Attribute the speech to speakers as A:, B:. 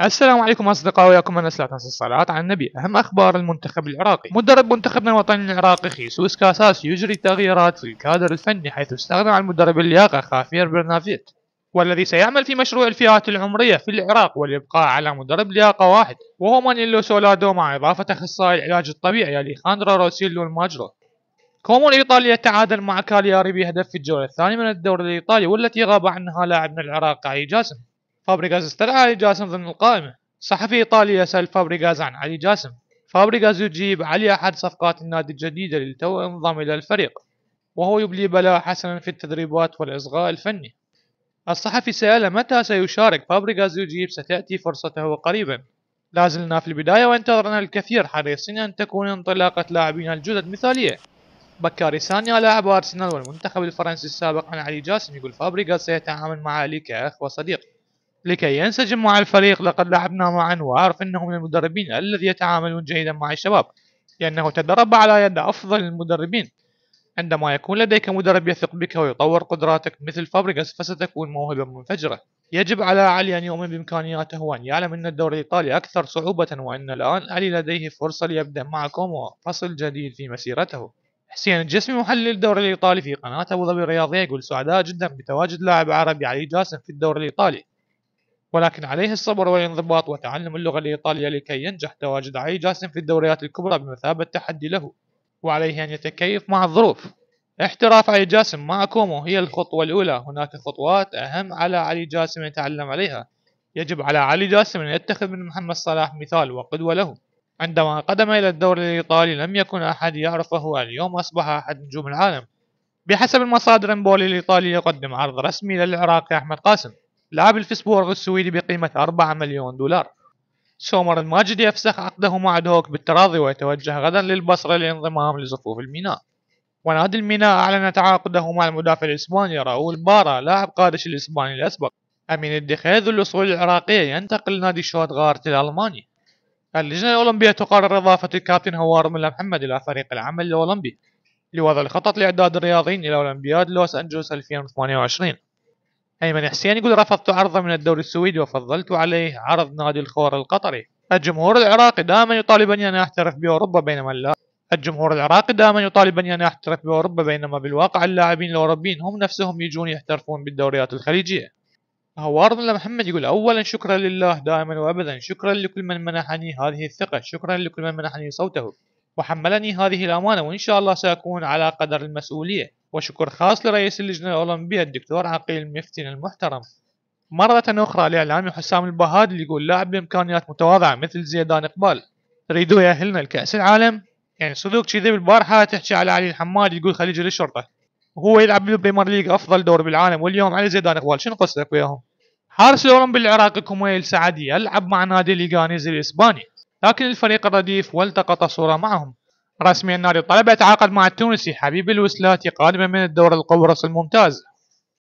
A: السلام عليكم أصدقائي وياكم أنس لا الصلاة على النبي أهم أخبار المنتخب العراقي مدرب منتخبنا الوطني العراقي خيسوس كاساس يجري تغييرات في الكادر الفني حيث استغنى عن مدرب اللياقة خافير برنافيت والذي سيعمل في مشروع الفئات العمرية في العراق والإبقاء على مدرب لياقة واحد وهو مانيلو سولادو مع إضافة أخصائي العلاج الطبيعي أليخاندرا روسيلو الماجرو كومون إيطاليا تعادل مع كالياري بهدف في الجولة الثانية من الدوري الإيطالي والتي غاب عنها لاعبنا العراقي جاسم فابريغاز استدعى علي جاسم ضمن القائمة صحفي إيطالي يسأل فابريغاز عن علي جاسم فابريغاز يجيب علي أحد صفقات النادي الجديدة للتو انضم إلى الفريق وهو يبلي بلاء حسنا في التدريبات والإصغاء الفني الصحفي سأل متى سيشارك فابريغاز يجيب ستأتي فرصته قريبا لازلنا في البداية وانتظرنا الكثير حريصين أن تكون انطلاقة لاعبين الجدد مثالية بكاري سانيا لاعب أرسنال والمنتخب الفرنسي السابق عن علي جاسم يقول فابريغاز سيتعامل مع علي كأخ وصديق لكي ينسجم مع الفريق لقد لعبنا معا وأعرف أنه من المدربين الذي يتعاملون جيدا مع الشباب لأنه تدرب على يد أفضل المدربين عندما يكون لديك مدرب يثق بك ويطور قدراتك مثل فابريغاس فستكون موهبة منفجرة يجب على علي أن يؤمن بإمكانياته وأن يعلم أن الدوري الإيطالي أكثر صعوبة وأن الآن علي لديه فرصة ليبدأ مع كومو فصل جديد في مسيرته حسين الجسمي محلل الدوري الإيطالي في قناة أبو ظبي الرياضية يقول سعداء جدا بتواجد لاعب عربي علي جاسم في الدوري الإيطالي ولكن عليه الصبر والانضباط وتعلم اللغة الإيطالية لكي ينجح تواجد علي جاسم في الدوريات الكبرى بمثابة تحدي له وعليه أن يتكيف مع الظروف احتراف علي جاسم مع كومو هي الخطوة الأولى هناك خطوات أهم على علي جاسم يتعلم عليها يجب على علي جاسم أن يتخذ من محمد صلاح مثال وقدوة له عندما قدم إلى الدوري الإيطالي لم يكن أحد يعرفه اليوم أصبح أحد نجوم العالم بحسب المصادر امبولي الإيطالي يقدم عرض رسمي للعراقي أحمد قاسم لاعب الفسبورغ السويدي بقيمة 4 مليون دولار سومر الماجد يفسخ عقده مع دهوك بالتراضي ويتوجه غدا للبصرة للانضمام لصفوف الميناء ونادي الميناء أعلن تعاقده مع المدافع الإسباني راؤول بارا لاعب قادش الإسباني الأسبق أمين الدخيل ذو الأصول العراقية ينتقل لنادي شوتغارت الألماني اللجنة الأولمبية تقرر إضافة الكابتن هوار ملا محمد إلى فريق العمل الأولمبي لوضع الخطط لإعداد الرياضيين إلى أولمبياد لوس أنجلوس 2028 أيمن حسين يقول رفضت عرضه من الدوري السويدي وفضلت عليه عرض نادي الخور القطري الجمهور العراقي دائما يطالبني أن أحترف بأوروبا بينما لا الجمهور العراقي دائما يطالبني أن أحترف بأوروبا بينما بالواقع اللاعبين الأوروبيين هم نفسهم يجون يحترفون بالدوريات الخليجية هو أرض محمد يقول أولا شكرا لله دائما وأبدا شكرا لكل من منحني هذه الثقة شكرا لكل من منحني صوته وحملني هذه الأمانة وإن شاء الله سأكون على قدر المسؤولية وشكر خاص لرئيس اللجنة الأولمبية الدكتور عقيل المفتن المحترم مرة أخرى الإعلامي حسام البهاد اللي يقول لاعب بإمكانيات متواضعة مثل زيدان إقبال تريدوا يأهلنا لكأس العالم يعني صدق كذي بالبارحة تحكي على علي الحماد يقول خليجي للشرطة وهو يلعب بالبريمير ليج أفضل دور بالعالم واليوم علي زيدان إقبال شنو قصتك وياهم؟ حارس الأولمبي العراقي كوميل سعدي يلعب مع نادي ليغانيز الإسباني لكن الفريق الرديف والتقط صورة معهم رسمي النادي الطلبة يتعاقد مع التونسي حبيب الوسلاتي قادما من الدور القبرص الممتاز